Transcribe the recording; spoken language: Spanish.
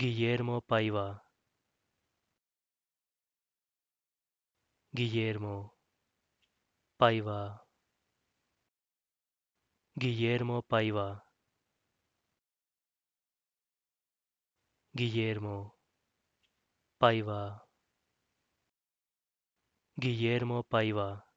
Guillermo Paiva Guillermo Paiva Guillermo Paiva Guillermo Paiva Guillermo Paiva